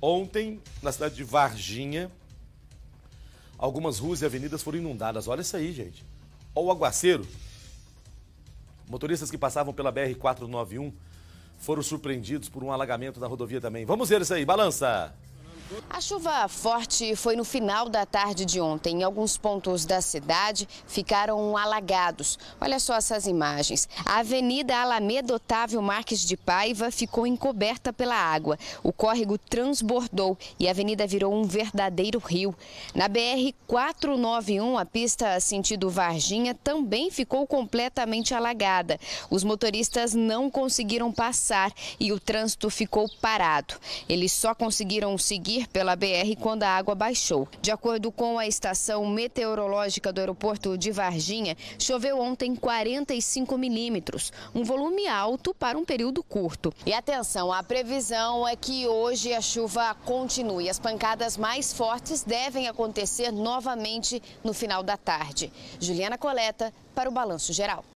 Ontem, na cidade de Varginha, algumas ruas e avenidas foram inundadas. Olha isso aí, gente. Olha o aguaceiro. Motoristas que passavam pela BR-491 foram surpreendidos por um alagamento na rodovia também. Vamos ver isso aí, balança! A chuva forte foi no final da tarde de ontem. Alguns pontos da cidade ficaram alagados. Olha só essas imagens. A Avenida Alameda Otávio Marques de Paiva ficou encoberta pela água. O córrego transbordou e a avenida virou um verdadeiro rio. Na BR 491, a pista sentido Varginha também ficou completamente alagada. Os motoristas não conseguiram passar e o trânsito ficou parado. Eles só conseguiram seguir pela BR quando a água baixou. De acordo com a estação meteorológica do aeroporto de Varginha, choveu ontem 45 milímetros, um volume alto para um período curto. E atenção, a previsão é que hoje a chuva continue. As pancadas mais fortes devem acontecer novamente no final da tarde. Juliana Coleta para o Balanço Geral.